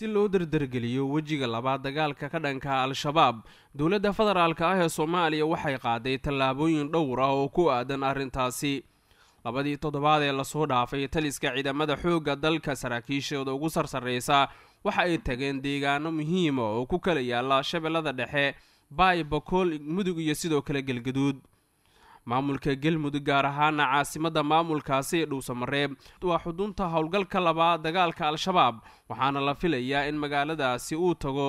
si loo dardargeliyo wejiga labaad dagaalka ka dhanka al-shabaab dowladda federaalka ah ee soomaaliya waxay qaaday tallaabooyin dhowr ah oo ku aadan arrintaasi labadii toddobaad ee lasoo dhaafay taliska ciidamada xoogga dalka saraakiishooda ugu sarsarraysa waxa ay tageen deegaano muhiima ah oo ku kala yaalla shabeellada dhexe baay bakool mudug iyo sidoo kale galgaduud maamulka galmudug gaar ahaana caasimadda maamulkaasi dhuusamareeb waa xudunta howlgalka labaad dagaalka al-shabaab waxaana la filayaa in magaaladaasi uu tago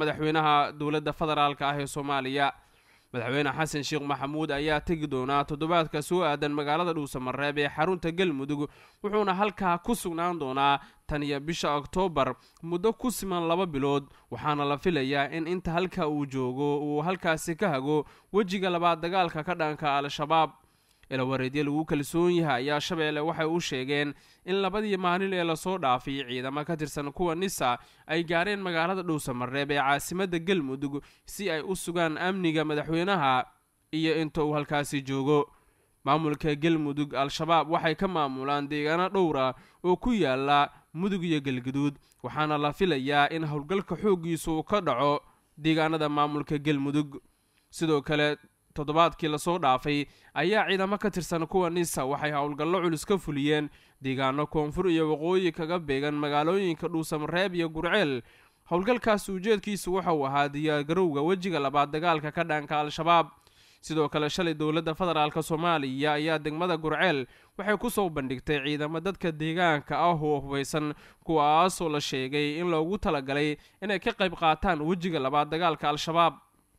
madaxweynaha dowladda federaalka ah ee soomaaliya madaxweyne xasan sheekh maxamuud ayaa tegi doonaa toddobaadka soo aadan magaalada dhuusamareeb ee xarunta galmudug wuxuuna halkaa ku sugnaan doonaa tan iyo bisha oktoobar muddo ku siman laba bilood waxaana la filayaa in inta halka uu joogo uu halkaasi ka hago wejiga labaad dagaalka ka dhanka al-shabaab ilowareedyo lagu kalsoon yahay ayaa shabeelle waxay u sheegeen in labadii maalin ee lasoo dhaafay ciidamo ka tirsan kuwa nisa ay gaareen magaalada dhuusamareeb ee caasimadda galmudug si ay u sugaan amniga madaxweynaha iyo inta uu halkaasi joogo maamulka galmudug al-shabaab waxay ka maamulaan deegaano dhowra oo ku yaala mudug iyo galguduud waxaana la filayaa in howlgalka xooggiisu uu ka dhaco deegaanada maamulka galmudug sidoo kale toddobaadkii lasoo dhaafay ayaa ciidamo ka tirsan kuwa nisa waxay howlgallo culus ka fuliyeen deegaano koonfur iyo waqooyi kaga beegan magaalooyinka dhuusamareeb iyo gurceel howlgalkaas ujeedkiisu waxa ahaa diyaargarowga wejiga labaad dagaalka ka dhaanka al-shabaab sidoo kale shalay dowladda federaalk soomaaliya ayaa degmada gurceel waxay kusoo bandhigtay ciidamo dadka deegaanka ah oo hubaysan kuwaasoo la sheegay in loogu talagalay inay ka qayb qaataan wejiga labaad dagaalka al-shabaab